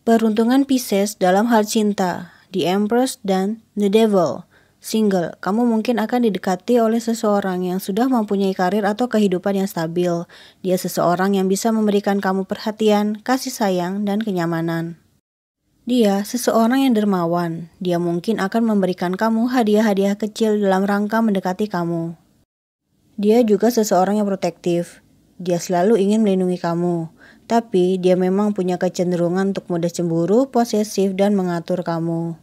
Peruntungan Pisces dalam hal cinta, The Empress dan The Devil. Single, kamu mungkin akan didekati oleh seseorang yang sudah mempunyai karir atau kehidupan yang stabil. Dia seseorang yang bisa memberikan kamu perhatian, kasih sayang, dan kenyamanan. Dia seseorang yang dermawan. Dia mungkin akan memberikan kamu hadiah-hadiah kecil dalam rangka mendekati kamu. Dia juga seseorang yang protektif. Dia selalu ingin melindungi kamu. Tapi dia memang punya kecenderungan untuk mudah cemburu, posesif, dan mengatur kamu.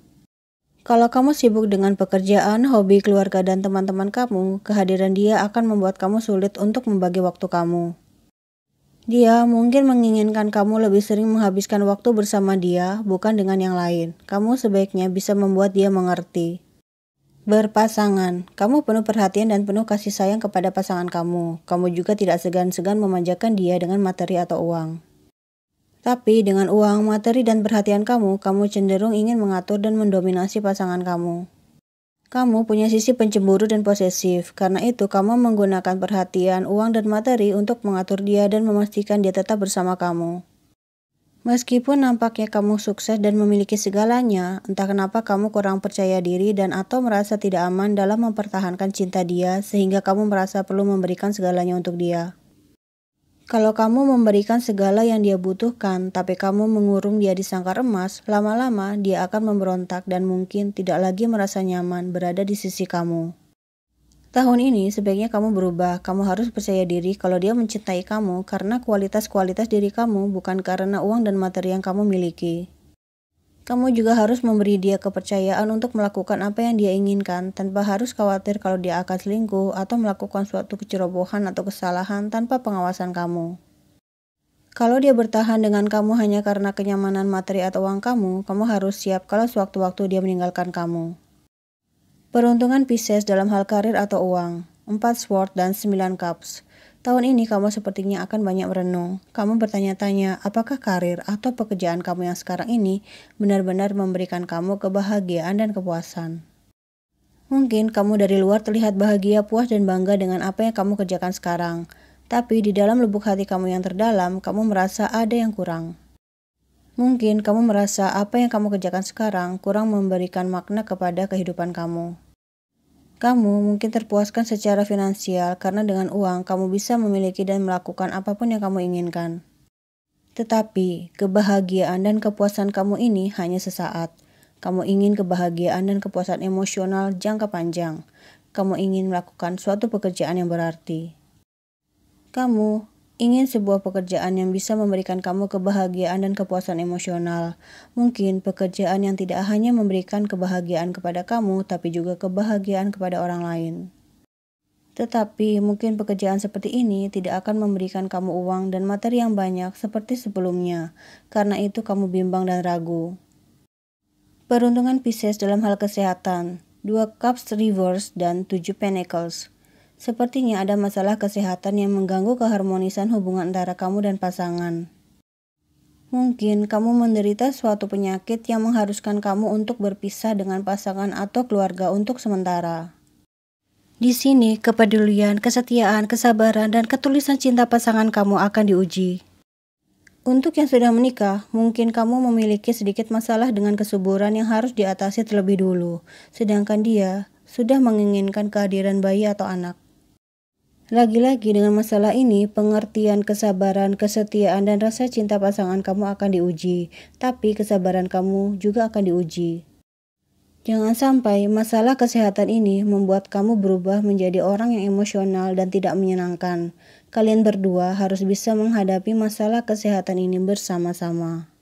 Kalau kamu sibuk dengan pekerjaan, hobi keluarga, dan teman-teman kamu, kehadiran dia akan membuat kamu sulit untuk membagi waktu kamu. Dia mungkin menginginkan kamu lebih sering menghabiskan waktu bersama dia, bukan dengan yang lain. Kamu sebaiknya bisa membuat dia mengerti. Berpasangan, kamu penuh perhatian dan penuh kasih sayang kepada pasangan kamu. Kamu juga tidak segan-segan memanjakan dia dengan materi atau uang. Tapi dengan uang, materi, dan perhatian kamu, kamu cenderung ingin mengatur dan mendominasi pasangan kamu. Kamu punya sisi pencemburu dan posesif, karena itu kamu menggunakan perhatian, uang, dan materi untuk mengatur dia dan memastikan dia tetap bersama kamu. Meskipun nampaknya kamu sukses dan memiliki segalanya, entah kenapa kamu kurang percaya diri dan atau merasa tidak aman dalam mempertahankan cinta dia sehingga kamu merasa perlu memberikan segalanya untuk dia. Kalau kamu memberikan segala yang dia butuhkan, tapi kamu mengurung dia di sangkar emas, lama-lama dia akan memberontak dan mungkin tidak lagi merasa nyaman berada di sisi kamu. Tahun ini sebaiknya kamu berubah. Kamu harus percaya diri kalau dia mencintai kamu karena kualitas-kualitas diri kamu bukan karena uang dan materi yang kamu miliki. Kamu juga harus memberi dia kepercayaan untuk melakukan apa yang dia inginkan tanpa harus khawatir kalau dia akan selingkuh atau melakukan suatu kecerobohan atau kesalahan tanpa pengawasan kamu. Kalau dia bertahan dengan kamu hanya karena kenyamanan materi atau uang kamu, kamu harus siap kalau sewaktu-waktu dia meninggalkan kamu. Peruntungan Pisces dalam hal karir atau uang. 4 sword dan 9 cups. Tahun ini kamu sepertinya akan banyak merenung. Kamu bertanya-tanya, apakah karir atau pekerjaan kamu yang sekarang ini benar-benar memberikan kamu kebahagiaan dan kepuasan? Mungkin kamu dari luar terlihat bahagia, puas, dan bangga dengan apa yang kamu kerjakan sekarang. Tapi di dalam lubuk hati kamu yang terdalam, kamu merasa ada yang kurang. Mungkin kamu merasa apa yang kamu kerjakan sekarang kurang memberikan makna kepada kehidupan kamu. Kamu mungkin terpuaskan secara finansial karena dengan uang kamu bisa memiliki dan melakukan apapun yang kamu inginkan. Tetapi, kebahagiaan dan kepuasan kamu ini hanya sesaat. Kamu ingin kebahagiaan dan kepuasan emosional jangka panjang. Kamu ingin melakukan suatu pekerjaan yang berarti. Kamu ingin sebuah pekerjaan yang bisa memberikan kamu kebahagiaan dan kepuasan emosional. Mungkin pekerjaan yang tidak hanya memberikan kebahagiaan kepada kamu, tapi juga kebahagiaan kepada orang lain. Tetapi mungkin pekerjaan seperti ini tidak akan memberikan kamu uang dan materi yang banyak seperti sebelumnya. Karena itu, kamu bimbang dan ragu. Peruntungan Pisces dalam hal kesehatan, 2 cups reverse dan 7 pentacles. Sepertinya ada masalah kesehatan yang mengganggu keharmonisan hubungan antara kamu dan pasangan. Mungkin kamu menderita suatu penyakit yang mengharuskan kamu untuk berpisah dengan pasangan atau keluarga untuk sementara. Di sini, kepedulian, kesetiaan, kesabaran, dan ketulisan cinta pasangan kamu akan diuji. Untuk yang sudah menikah, mungkin kamu memiliki sedikit masalah dengan kesuburan yang harus diatasi terlebih dulu, sedangkan dia sudah menginginkan kehadiran bayi atau anak. Lagi-lagi dengan masalah ini, pengertian, kesabaran, kesetiaan, dan rasa cinta pasangan kamu akan diuji, tapi kesabaran kamu juga akan diuji. Jangan sampai masalah kesehatan ini membuat kamu berubah menjadi orang yang emosional dan tidak menyenangkan. Kalian berdua harus bisa menghadapi masalah kesehatan ini bersama-sama.